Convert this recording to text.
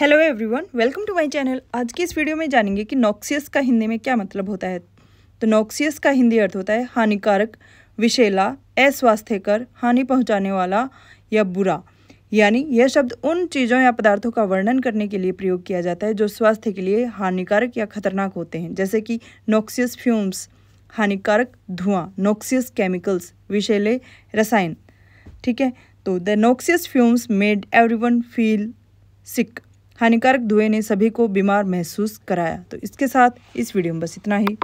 hello everyone welcome to my channel आज की इस वीडियो में जानेंगे कि नॉक्सियस का हिंदी में क्या मतलब होता है तो नॉक्सियस का हिंदी अर्थ होता है हानिकारक विशेला अस्वास्थ्यकर हानि पहुंचाने वाला या बुरा यानी यह शब्द उन चीज़ों या पदार्थों का वर्णन करने के लिए प्रयोग किया जाता है जो स्वास्थ्य के लिए हानिकारक या खतरनाक होते हैं जैसे कि नॉक्सियस फ्यूम्स हानिकारक धुआं नॉक्सियस केमिकल्स विशेले रसायन ठीक है तो the noxious fumes made every feel sick हानिकारक धुएं ने सभी को बीमार महसूस कराया तो इसके साथ इस वीडियो में बस इतना ही